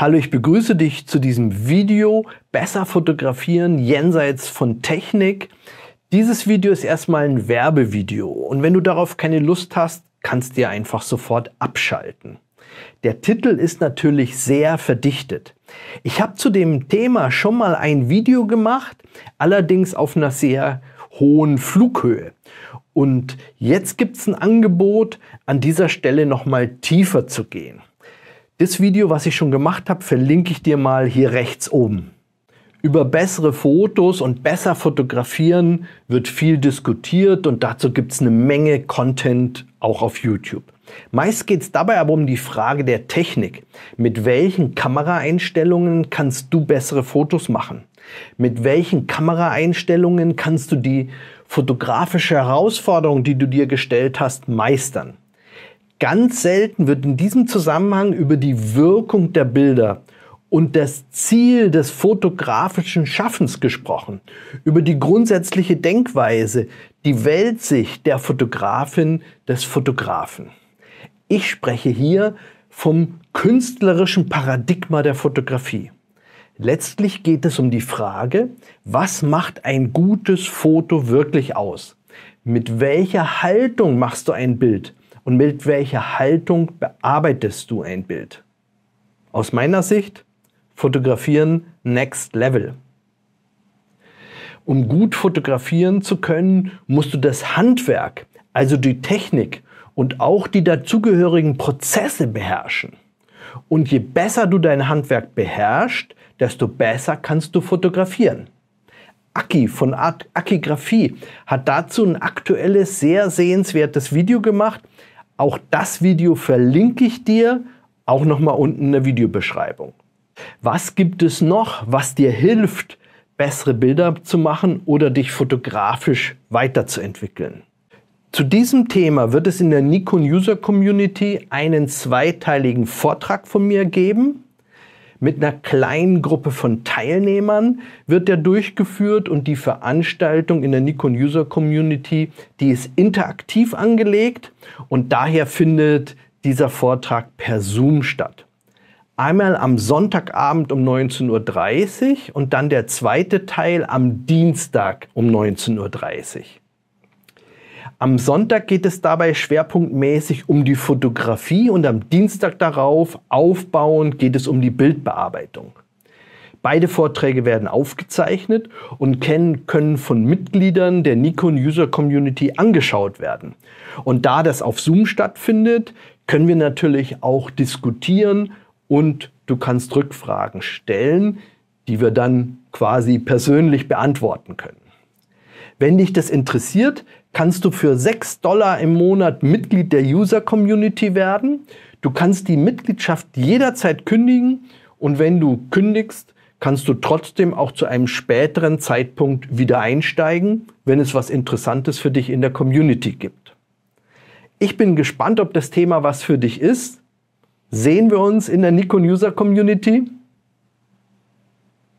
Hallo, ich begrüße dich zu diesem Video Besser fotografieren jenseits von Technik. Dieses Video ist erstmal ein Werbevideo und wenn du darauf keine Lust hast, kannst du einfach sofort abschalten. Der Titel ist natürlich sehr verdichtet. Ich habe zu dem Thema schon mal ein Video gemacht, allerdings auf einer sehr hohen Flughöhe. Und jetzt gibt es ein Angebot, an dieser Stelle nochmal tiefer zu gehen. Das Video, was ich schon gemacht habe, verlinke ich dir mal hier rechts oben. Über bessere Fotos und besser fotografieren wird viel diskutiert und dazu gibt es eine Menge Content auch auf YouTube. Meist geht es dabei aber um die Frage der Technik. Mit welchen Kameraeinstellungen kannst du bessere Fotos machen? Mit welchen Kameraeinstellungen kannst du die fotografische Herausforderung, die du dir gestellt hast, meistern? Ganz selten wird in diesem Zusammenhang über die Wirkung der Bilder und das Ziel des fotografischen Schaffens gesprochen, über die grundsätzliche Denkweise, die Weltsicht der Fotografin, des Fotografen. Ich spreche hier vom künstlerischen Paradigma der Fotografie. Letztlich geht es um die Frage, was macht ein gutes Foto wirklich aus? Mit welcher Haltung machst du ein Bild? und mit welcher Haltung bearbeitest du ein Bild? Aus meiner Sicht fotografieren Next Level. Um gut fotografieren zu können, musst du das Handwerk, also die Technik und auch die dazugehörigen Prozesse beherrschen. Und je besser du dein Handwerk beherrschst, desto besser kannst du fotografieren. Aki von Akigraphie hat dazu ein aktuelles, sehr sehenswertes Video gemacht, auch das Video verlinke ich dir, auch nochmal unten in der Videobeschreibung. Was gibt es noch, was dir hilft, bessere Bilder zu machen oder dich fotografisch weiterzuentwickeln? Zu diesem Thema wird es in der Nikon User Community einen zweiteiligen Vortrag von mir geben. Mit einer kleinen Gruppe von Teilnehmern wird der durchgeführt und die Veranstaltung in der Nikon User Community, die ist interaktiv angelegt und daher findet dieser Vortrag per Zoom statt. Einmal am Sonntagabend um 19.30 Uhr und dann der zweite Teil am Dienstag um 19.30 Uhr. Am Sonntag geht es dabei schwerpunktmäßig um die Fotografie und am Dienstag darauf aufbauend geht es um die Bildbearbeitung. Beide Vorträge werden aufgezeichnet und können von Mitgliedern der Nikon User Community angeschaut werden. Und da das auf Zoom stattfindet, können wir natürlich auch diskutieren und du kannst Rückfragen stellen, die wir dann quasi persönlich beantworten können. Wenn dich das interessiert, kannst du für 6 Dollar im Monat Mitglied der User Community werden. Du kannst die Mitgliedschaft jederzeit kündigen und wenn du kündigst, kannst du trotzdem auch zu einem späteren Zeitpunkt wieder einsteigen, wenn es was Interessantes für dich in der Community gibt. Ich bin gespannt, ob das Thema was für dich ist. Sehen wir uns in der Nikon User Community?